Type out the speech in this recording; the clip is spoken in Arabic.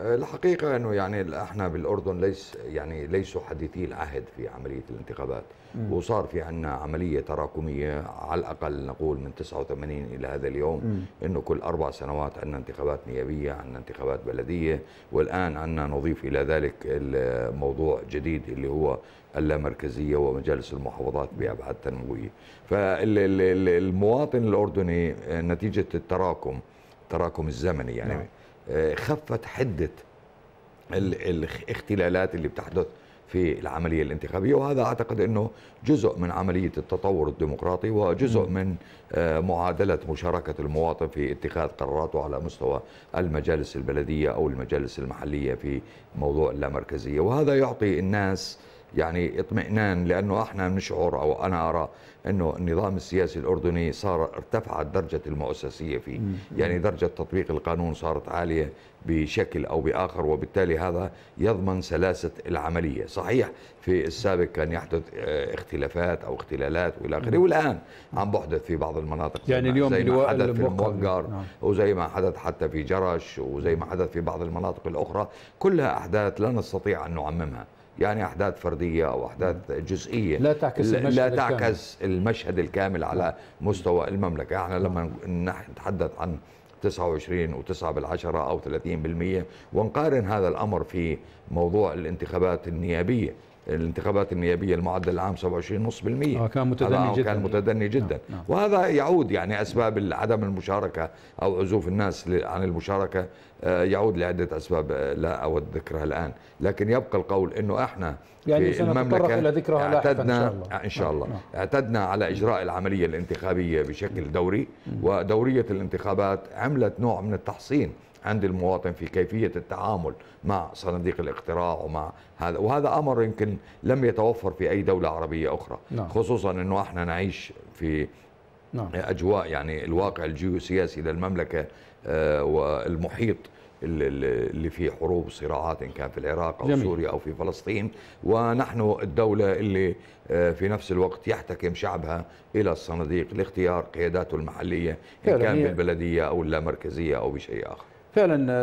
آه، الحقيقة أنه يعني احنا بالأردن ليس يعني ليسوا حديثي العهد في عملية الانتخابات م. وصار في عنا عملية تراكمية على الأقل نقول من 89 إلى هذا اليوم م. أنه كل أربع سنوات عندنا انتخابات نيابية عندنا انتخابات بلدية والآن عندنا نضيف إلى ذلك الموضوع جديد اللي هو اللامركزية ومجالس المحافظات بأبعاد تنموية فالمواطن الأردني آه، نتيجة التراكم التراكم الزمني يعني نعم. آه، خفت حده الاختلالات اللي بتحدث في العمليه الانتخابيه وهذا اعتقد انه جزء من عمليه التطور الديمقراطي وجزء نعم. من آه، معادله مشاركه المواطن في اتخاذ قراراته على مستوى المجالس البلديه او المجالس المحليه في موضوع اللامركزيه وهذا يعطي الناس يعني اطمئنان لانه احنا بنشعر او انا ارى انه النظام السياسي الاردني صار ارتفعت درجه المؤسسيه فيه، يعني درجه تطبيق القانون صارت عاليه بشكل او باخر وبالتالي هذا يضمن سلاسه العمليه، صحيح في السابق كان يحدث آه، اختلافات او اختلالات والى اخره والان عم بحدث في بعض المناطق يعني اليوم زي ما حدث في الموقر نعم. وزي ما حدث حتى في جرش وزي ما حدث في بعض المناطق الاخرى، كلها احداث لا نستطيع ان نعممها. يعني احداث فرديه او احداث جزئيه لا تعكس المشهد لا تعكس الكامل. المشهد الكامل على مستوى المملكه احنا لما نتحدث عن 29 و9 بالعشرة أو 30% ونقارن هذا الأمر في موضوع الانتخابات النيابية الانتخابات النيابيه المعدل العام 27.5% اه كان متدني جدا كان متدني نعم، جدا نعم. نعم. وهذا يعود يعني اسباب عدم المشاركه او عزوف الناس عن المشاركه آه، يعود لعده اسباب آه، لا اود ذكرها الان لكن يبقى القول انه احنا يعني في المملكه الى ذكرها اعتدنا ان شاء الله, آه، إن نعم، شاء الله. نعم. اعتدنا على اجراء العمليه الانتخابيه بشكل دوري ودوريه الانتخابات عملت نوع من التحصين عند المواطن في كيفية التعامل مع صناديق الاقتراع ومع هذا وهذا أمر يمكن لم يتوفر في أي دولة عربية أخرى نعم. خصوصا أنه احنا نعيش في نعم. أجواء يعني الواقع الجيوسياسي للمملكة آه، والمحيط اللي في حروب وصراعات ان كان في العراق او جميل. سوريا او في فلسطين ونحن الدوله اللي آه، في نفس الوقت يحتكم شعبها الى الصناديق لاختيار قياداته المحليه ان كان بالبلديه او اللامركزيه او بشيء اخر فعلا